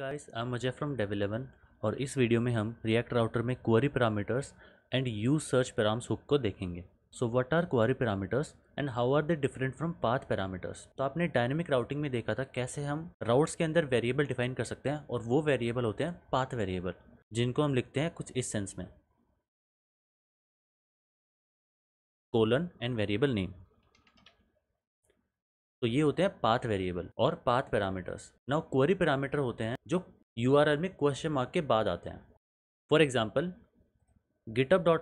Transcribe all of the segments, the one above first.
Guys I am Ajay from Dev Eleven और इस video में हम रिएक्ट राउटर में query parameters and use search params hook को देखेंगे so what are query parameters and how are they different from path parameters तो आपने dynamic routing में देखा था कैसे हम राउट्स के अंदर वेरिएबल डिफाइन कर सकते हैं और वो वेरिएबल होते हैं पाथ वेरिएबल जिनको हम लिखते हैं कुछ इस सेंस में कोलन एंड वेरिएबल नेम तो ये होते हैं पाथ वेरिएबल और path parameters now query parameter होते हैं जो यू में क्वेश्चन मार्क के बाद आते हैं फॉर एग्जाम्पल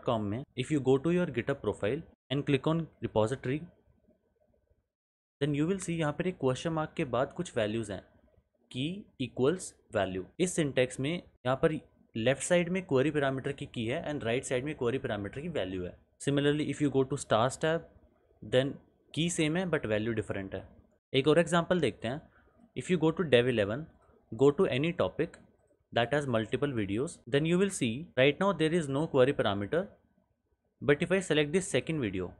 कॉम में if you go to your GitHub profile and click on repository then you will see यहाँ पर एक क्वेश्चन मार्क के बाद कुछ वैल्यूज़ हैं की इक्वल्स वैल्यू इस सिंटेक्स में यहाँ पर लेफ्ट साइड में क्वेरी पैरामीटर की की है एंड राइट साइड में क्वेरी पैरामीटर की वैल्यू है similarly if you go to stars tab then key same है बट वैल्यू डिफरेंट है एक और एग्जाम्पल देखते हैं if you go to Dev Eleven go to any topic that has multiple videos then you will see right now there is no query parameter but if I select this second video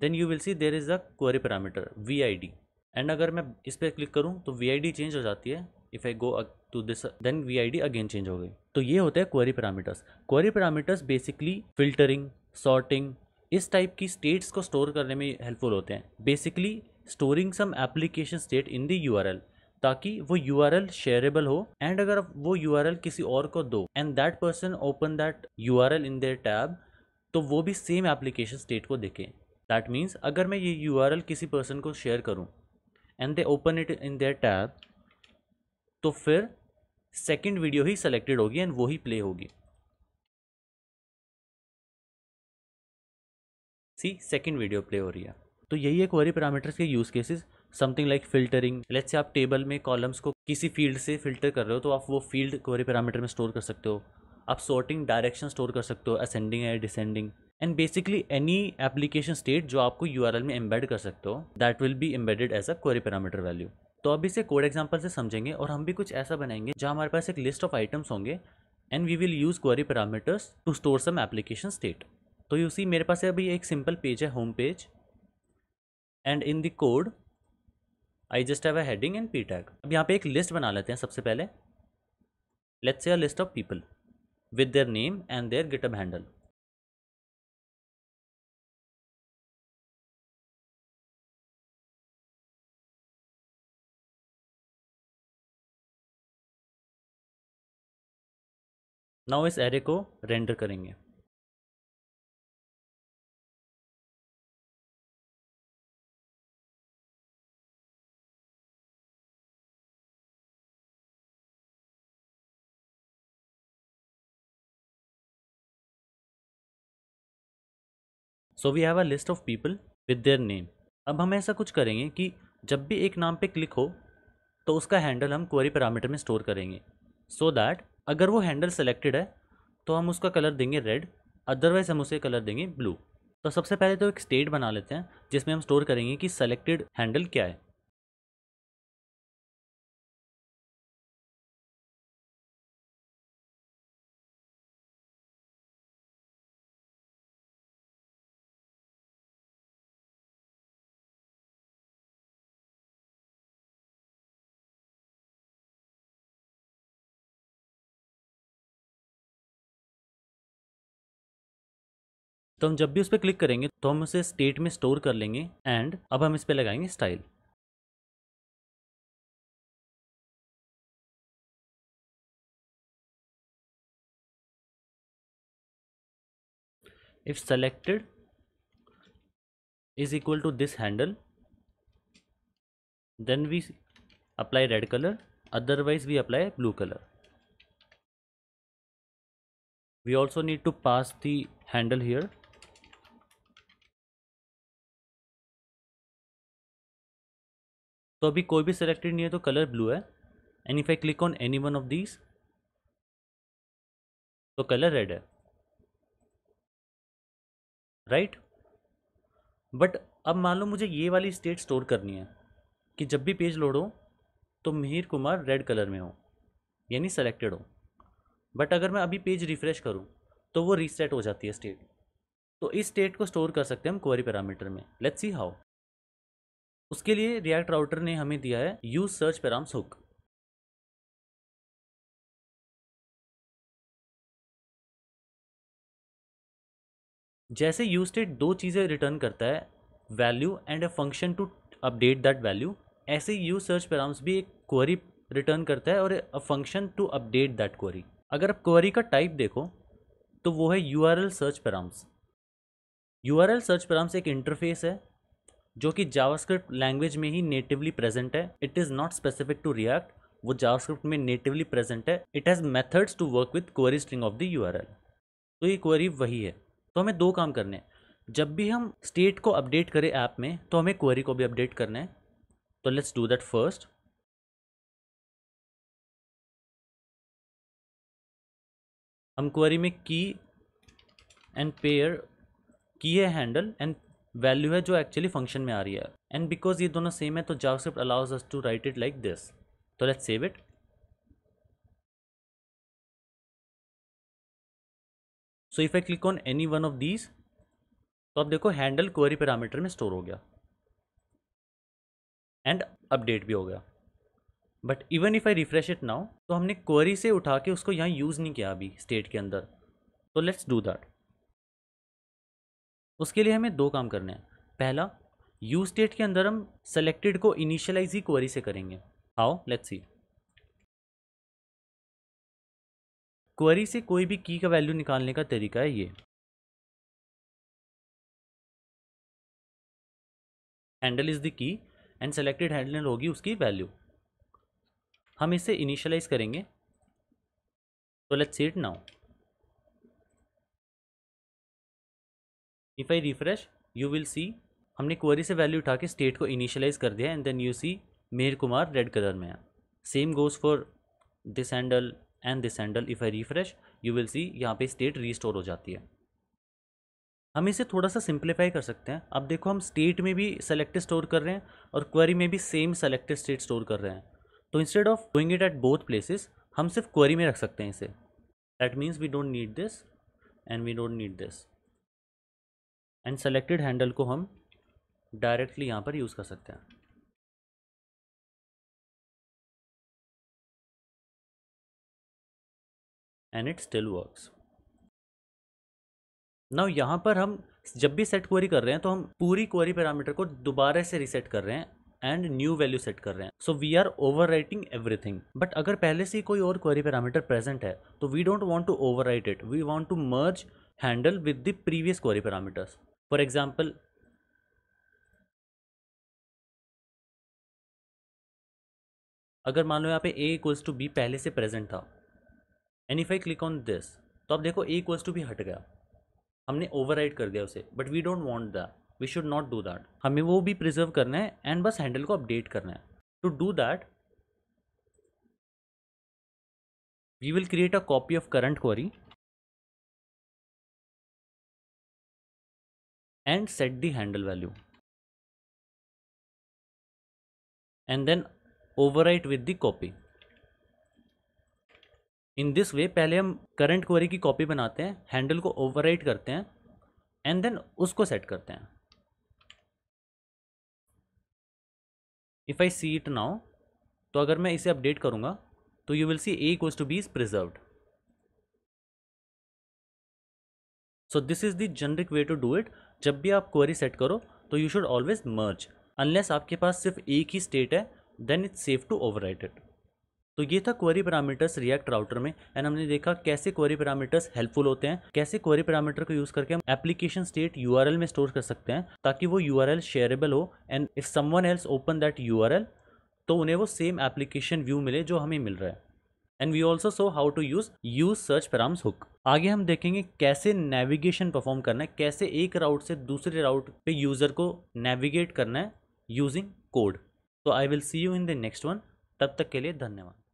then you will see there is a query parameter V I D and अगर मैं इस पर click करूँ तो we I D change हो जाती है if I go to this then V I D again change हो गई तो ये होता है query parameters query parameters basically filtering sorting इस टाइप की स्टेट्स को स्टोर करने में हेल्पफुल होते हैं basically storing some application state in the U ताकि वो यू आर एल शेयरेबल हो एंड अगर वो यू आर एल किसी और को दो and that person open that you R L in their tab तो वो भी सेम एप्लीकेशन स्टेट को देखें दैट मीन्स अगर मैं ये यू आर एल किसी पर्सन को शेयर करूँ and they open it in their tab तो फिर सेकेंड वीडियो ही सेलेक्टेड होगी एंड वो ही प्ले होगी सी सेकेंड वीडियो प्ले हो रही है तो यही है क्वेरी पैरामीटर्स के use cases something like filtering let's say आप टेबल में कॉलम्स को किसी फील्ड से फिल्टर कर रहे हो तो आप वो फील्ड क्वेरी पैरामीटर में स्टोर कर सकते हो आप सॉर्टिंग डायरेक्शन स्टोर कर सकते हो असेंडिंग है descending and basically any application state जो आपको यू में एम्बेड कर सकते हो that will be embedded as a query parameter value तो अब इसे कोड एग्जाम्पल से समझेंगे और हम भी कुछ ऐसा बनाएंगे जहाँ हमारे पास एक लिस्ट ऑफ आइटम्स होंगे and we will use query parameters to store some application state तो यू सी मेरे पास अभी एक सिंपल पेज है home page and in the code I just have a heading and P tag अब यहाँ पे एक लिस्ट बना लेते हैं सबसे पहले let's say a list of people with their name and their GitHub handle now इस एरे को रेंडर करेंगे so we have a list of people with their name अब हम ऐसा कुछ करेंगे कि जब भी एक नाम पे क्लिक हो तो उसका हैंडल हम क्वेरी पैरामीटर में स्टोर करेंगे सो so दैट अगर वो हैंडल सेलेक्टेड है तो हम उसका कलर देंगे रेड अदरवाइज हम उसे कलर देंगे ब्लू तो सबसे पहले तो एक स्टेट बना लेते हैं जिसमें हम स्टोर करेंगे कि सेलेक्टेड हैंडल क्या है तो हम जब भी उस पर क्लिक करेंगे तो हम उसे स्टेट में स्टोर कर लेंगे एंड अब हम इस पर लगाएंगे style if selected is equal to this handle then we apply red colour otherwise we apply blue colour we also need to pass the handle here तो अभी कोई भी सिलेक्टेड नहीं है तो कलर ब्लू है and if I click on any one of these तो colour red है राइट right? बट अब मान लो मुझे ये वाली स्टेट स्टोर करनी है कि जब भी पेज लोड हो तो मिहिर कुमार रेड कलर में हो यानी सेलेक्टेड हो बट अगर मैं अभी पेज रिफ़्रेश करूँ तो वो रीसेट हो जाती है स्टेट तो इस स्टेट को स्टोर कर सकते हैं हम क्वेरी पैरामीटर में लेट्स सी हाउ उसके लिए रिएक्ट राउटर ने हमें दिया है यूज सर्च पैराम्स हुक जैसे यूजेड स्टेट दो चीज़ें रिटर्न करता है value and a function to update that value ऐसे यूज सर्च पैराम्स भी एक क्वेरी रिटर्न करता है और a function to update that query अगर आप क्वेरी का टाइप देखो तो वो है U R L search params you R L search params एक इंटरफेस है जो कि जावास्क्रिप्ट लैंग्वेज में ही नेटिवली प्रेजेंट है it is not specific to React वो जावास्क्रिप्ट में नेटिवली प्रेजेंट है it has methods to work with query string of the U तो ये क्वेरी वही है तो हमें दो काम करने हैं जब भी हम स्टेट को अपडेट करें ऐप में तो हमें क्वेरी को भी अपडेट करना है तो लेट्स डू दैट फर्स्ट हम क्वेरी में की एंड पेयर की है हैंडल एंड वैल्यू है जो एक्चुअली फंक्शन में आ रही है एंड बिकॉज ये दोनों सेम है तो JavaScript allows us to write it like this तो let's save it so if I click on any one of these तो आप देखो हैंडल क्वेरी पैरामीटर में स्टोर हो गया एंड अपडेट भी हो गया but even if I refresh it now तो हमने क्वेरी से उठा के उसको यहाँ यूज़ नहीं किया अभी स्टेट के अंदर तो लेट्स डू दैट उसके लिए हमें दो काम करने हैं पहला यू स्टेट के अंदर हम सेलेक्टेड को इनिशियलाइज ही क्वेरी से करेंगे आओ लेट्स सी क्वेरी से कोई भी की का वैल्यू निकालने का तरीका है ये handle is the key and selected handle होगी उसकी वैल्यू हम इसे इनिशियलाइज करेंगे तो let's see it now if I refresh you will see हमने क्वेरी से वैल्यू उठा के स्टेट को इनिशियलाइज़ कर दिया and then you see Mehar Kumar red colour में है same goes for this handle and this handle if I refresh you will see यहाँ पे स्टेट रीस्टोर हो जाती है हम इसे थोड़ा सा सिंप्लीफाई कर सकते हैं अब देखो हम स्टेट में भी सेलेक्टेड स्टोर कर रहे हैं और क्वेरी में भी सेम सेलेक्टेड स्टेट स्टोर कर रहे हैं तो instead of doing it at both places हम सिर्फ क्वेरी में रख सकते हैं इसे that means we don't need this and we don't need this and selected handle को हम डायरेक्टली यहाँ पर यूज़ कर सकते हैं and it still works now यहाँ पर हम जब भी सेट क्वेरी कर रहे हैं तो हम पूरी क्वेरी पैरामीटर को दोबारा से रीसेट कर रहे हैं एंड न्यू वैल्यू सेट कर रहे हैं so we are overwriting everything but अगर पहले से कोई और क्वेरी पैरामीटर प्रेजेंट है तो we don't want to overwrite it we want to merge handle with the previous query parameters for example अगर मान लो यहाँ पे ए इक्वल्स टू बी पहले से प्रेजेंट था and if I click on this तो आप देखो ए इक्वल्स टू भी हट गया हमने ओवर कर दिया उसे but we don't want that we should not do that हमें वो भी प्रिजर्व करना है एंड बस हैंडल को अपडेट करना है to do that we will create a copy of current query and set the value and then then overwrite with the copy in this way पहले हम करंट क्वेरी की copy बनाते हैं handle को overwrite करते हैं एंड देन उसको set करते हैं if I see it now तो अगर मैं इसे अपडेट करूंगा तो you will see A equals to B is preserved so this is the generic way to do it जब भी आप क्वेरी सेट करो तो you should always merge unless आपके पास सिर्फ एक ही स्टेट है then it's safe to over it तो ये था क्वेरी पैरामीटर्स रिएक्ट राउटर में एंड हमने देखा कैसे क्वेरी पैरामीटर्स हेल्पफुल होते हैं कैसे क्वेरी पैरामीटर को यूज करके हम एप्लीकेशन स्टेट यू में स्टोर कर सकते हैं ताकि वो यू शेयरेबल हो and if someone else open that U तो उन्हें वो सेम एप्लीकेशन व्यू मिले जो हमें मिल रहा है and we also saw how to use use search params hook आगे हम देखेंगे कैसे नेविगेशन परफॉर्म करना है कैसे एक राउट से दूसरे राउट पे यूज़र को नेविगेट करना है यूजिंग कोड तो I will see you in the next one तब तक के लिए धन्यवाद